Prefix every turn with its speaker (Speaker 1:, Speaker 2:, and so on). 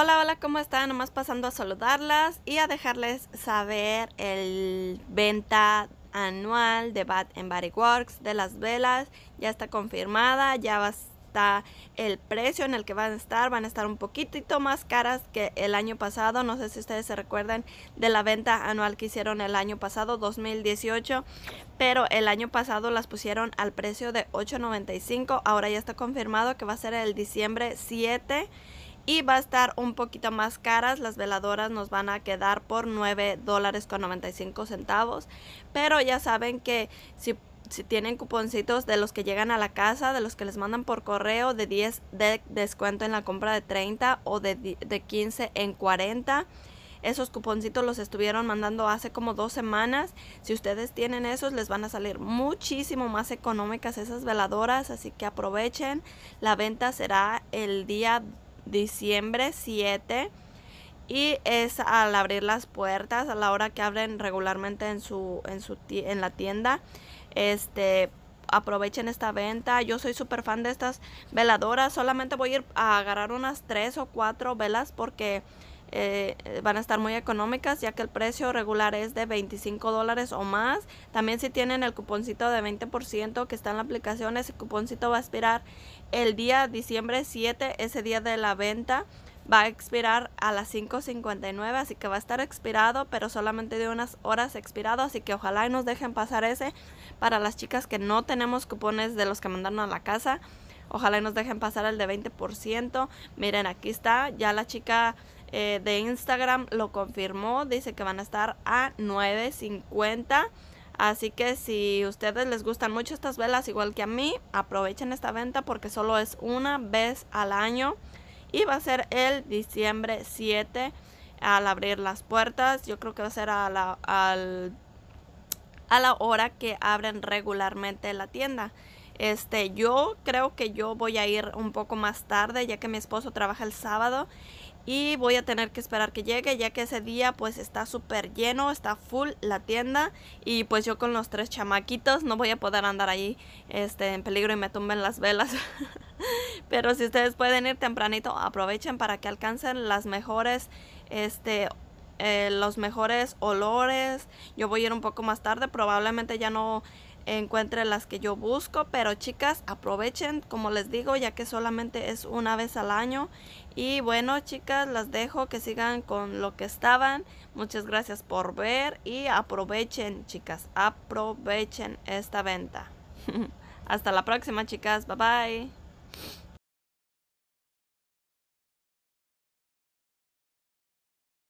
Speaker 1: Hola, hola, ¿cómo están? Nomás pasando a saludarlas y a dejarles saber el venta anual de Bad and Works de las velas. Ya está confirmada, ya está el precio en el que van a estar. Van a estar un poquitito más caras que el año pasado. No sé si ustedes se recuerdan de la venta anual que hicieron el año pasado, 2018. Pero el año pasado las pusieron al precio de 8.95. Ahora ya está confirmado que va a ser el diciembre 7 y va a estar un poquito más caras. Las veladoras nos van a quedar por 9 dólares con 95 centavos. Pero ya saben que si, tienen cuponcitos de los que llegan a la casa, de los que les mandan por correo, de 10 de descuento en la compra de 30 o de, de 15 en 40. Esos cuponcitos los estuvieron mandando hace como dos semanas. Si ustedes tienen esos, les van a salir muchísimo más económicas esas veladoras. Así que aprovechen. La venta será el día diciembre 7 y es al abrir las puertas a la hora que abren regularmente en su en su en la tienda este aprovechen esta venta yo soy súper fan de estas veladoras solamente voy a ir a agarrar unas tres o cuatro velas porque eh, van a estar muy económicas ya que el precio regular es de 25 dólares o más. También si tienen el cuponcito de 20% que está en la aplicación, ese cuponcito va a expirar el día diciembre 7, ese día de la venta. Va a expirar a las 5.59, así que va a estar expirado, pero solamente de unas horas expirado, así que ojalá y nos dejen pasar ese para las chicas que no tenemos cupones de los que mandaron a la casa. Ojalá y nos dejen pasar el de 20%. Miren, aquí está, ya la chica eh, de Instagram lo confirmó, dice que van a estar a 9.50. Así que si ustedes les gustan mucho estas velas, igual que a mí, aprovechen esta venta porque solo es una vez al año y va a ser el diciembre 7 al abrir las puertas. Yo creo que va a ser a la, a la hora que abren regularmente la tienda. Este, yo creo que yo voy a ir un poco más tarde ya que mi esposo trabaja el sábado y voy a tener que esperar que llegue ya que ese día pues está súper lleno, está full la tienda y pues yo con los tres chamaquitos no voy a poder andar ahí este, en peligro y me tumben las velas. Pero si ustedes pueden ir tempranito, aprovechen para que alcancen las mejores este, eh, los mejores olores. Yo voy a ir un poco más tarde, probablemente ya no encuentre las que yo busco. Pero chicas, aprovechen, como les digo, ya que solamente es una vez al año. Y bueno, chicas, las dejo que sigan con lo que estaban. Muchas gracias por ver y aprovechen, chicas, aprovechen esta venta. Hasta la próxima, chicas. Bye bye.